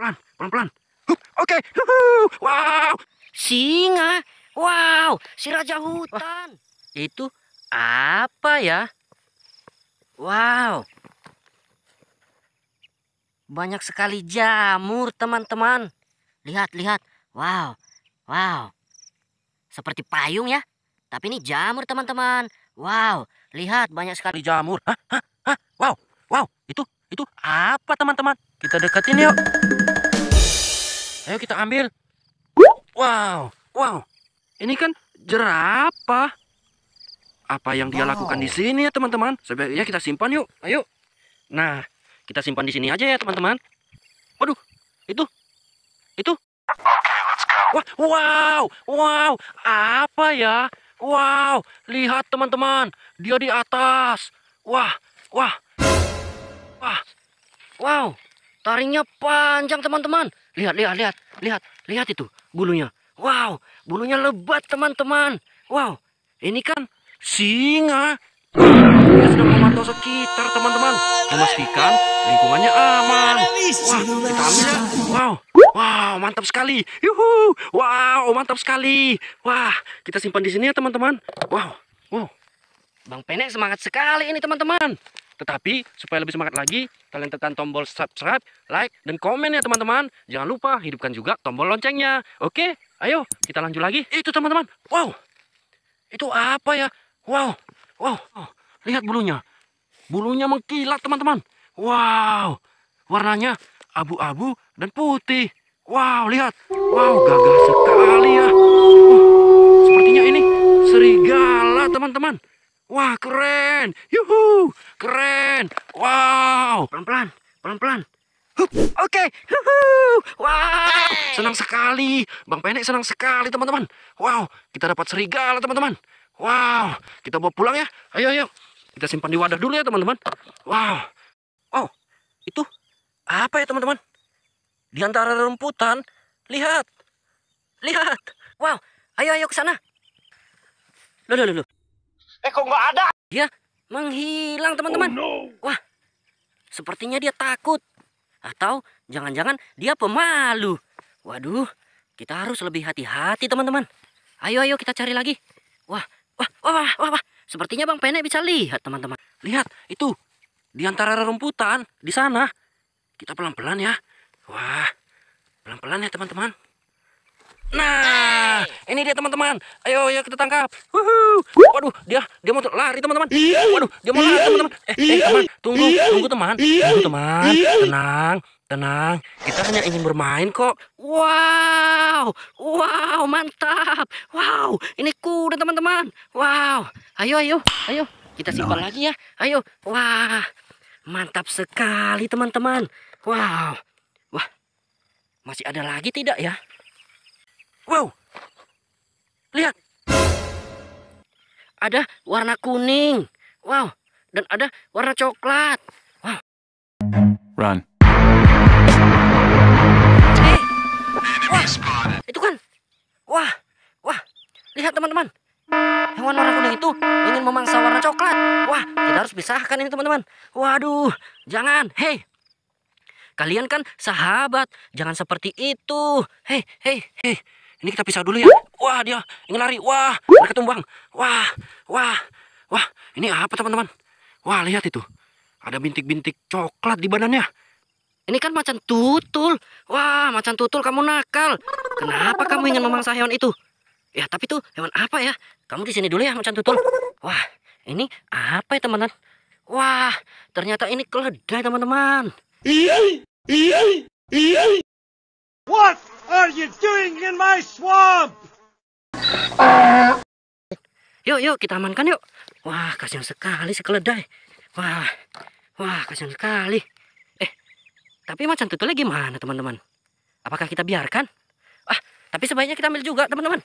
pelan, pelan-pelan. Oke, okay. wow. Singa, wow, si raja hutan. Wah, itu apa ya? Wow. Banyak sekali jamur, teman-teman. Lihat, lihat. Wow, wow. Seperti payung ya. Tapi ini jamur, teman-teman. Wow, lihat banyak sekali jamur. Hah, hah, hah. Wow, wow. Itu, itu apa, teman-teman? Kita deketin yuk. Ayo kita ambil. Wow, wow. Ini kan jerapah. Apa yang dia wow. lakukan di sini ya teman-teman? Sebaiknya kita simpan yuk. Ayo. Nah, kita simpan di sini aja ya teman-teman. Waduh, itu, itu. go. wow, wow. Apa ya? Wow, lihat teman-teman, dia di atas. Wah, wah, wah, wow. Taringnya panjang teman-teman. Lihat, lihat, lihat, lihat, lihat itu bulunya. Wow, bulunya lebat teman-teman. Wow, ini kan singa. Dia sudah memantau sekitar teman-teman, memastikan lingkungannya aman. Wah, kita ambil ya. Wow, wow, mantap sekali. Yuhu, wow, mantap sekali. Wah, kita simpan di sini ya teman-teman. Wow, wow. Bang Penek semangat sekali ini teman-teman. Tetapi supaya lebih semangat lagi, kalian tekan tombol subscribe, like, dan komen ya teman-teman. Jangan lupa hidupkan juga tombol loncengnya. Oke, ayo kita lanjut lagi. Itu teman-teman. Wow, itu apa ya? Wow, wow, oh, lihat bulunya. Bulunya mengkilat teman-teman. Wow, warnanya abu-abu dan putih. Wow, lihat. Wow, gagah sekali ya. Oh, sepertinya ini serigala teman-teman. Wah, keren. Yuhuu. Keren. Wow. Pelan-pelan. Pelan-pelan. Oke. Wow. Senang sekali. Bang Pendek senang sekali, teman-teman. Wow. Kita dapat serigala, teman-teman. Wow. Kita bawa pulang ya. Ayo, ayo. Kita simpan di wadah dulu ya, teman-teman. Wow. Oh. Itu apa ya, teman-teman? Di antara rumputan. Lihat. Lihat. Wow. Ayo, ayo ke sana. Loh, loh, loh. Eh, kok nggak ada? Iya, menghilang teman-teman. Oh, no. Wah, sepertinya dia takut. Atau jangan-jangan dia pemalu. Waduh, kita harus lebih hati-hati teman-teman. Ayo, ayo kita cari lagi. Wah, wah, wah, wah, wah. wah. Sepertinya Bang Penek bisa lihat teman-teman. Lihat, itu. Di antara rerumputan, di sana. Kita pelan-pelan ya. Wah, pelan-pelan ya teman-teman. Nah, ini dia teman-teman. Ayo, ayo kita tangkap. Wuhu. Waduh, dia dia mau lari teman-teman. Waduh, dia mau lari teman-teman. Eh, eh teman, tunggu, tunggu teman, tunggu teman. Tenang, tenang. Kita hanya ingin bermain kok. Wow, wow, mantap. Wow, ini kuda teman-teman. Wow, ayo, ayo, ayo. Kita simpan lagi ya. Ayo, wah, mantap sekali teman-teman. Wow, wah, masih ada lagi tidak ya? Wow, lihat. Ada warna kuning. Wow, dan ada warna coklat. Wow. Run. Eh, wah, itu kan. Wah, wah, lihat teman-teman. Hewan warna kuning itu ingin memangsa warna coklat. Wah, kita harus pisahkan ini teman-teman. Waduh, jangan. Hei, kalian kan sahabat. Jangan seperti itu. Hei, hei, hei. Ini kita pisah dulu ya. Wah, dia ingin lari. Wah, mereka tumbang. Wah, wah, wah. Ini apa teman-teman? Wah, lihat itu. Ada bintik-bintik coklat di badannya. Ini kan macan tutul. Wah, macan tutul kamu nakal. Kenapa kamu ingin memangsa hewan itu? Ya, tapi tuh hewan apa ya? Kamu di sini dulu ya, macan tutul. Wah, ini apa ya, teman-teman? Wah, ternyata ini keledai, teman-teman. Iya, iya, iya. What are you doing in my swamp? Yuk, yuk, kita amankan yuk. Wah, kasihan sekali si keledai. Wah, wah, kasihan sekali. Eh, tapi macan tutulnya gimana, teman-teman? Apakah kita biarkan? Ah, tapi sebaiknya kita ambil juga, teman-teman.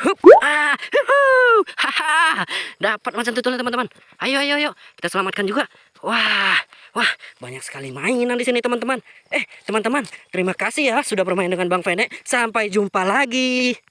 Hup, ah, hahaha haha, dapat macan tutulnya, teman-teman. Ayo, ayo, ayo, kita selamatkan juga. Wah, Wah, banyak sekali mainan di sini teman-teman. Eh, teman-teman, terima kasih ya sudah bermain dengan Bang Fene. Sampai jumpa lagi.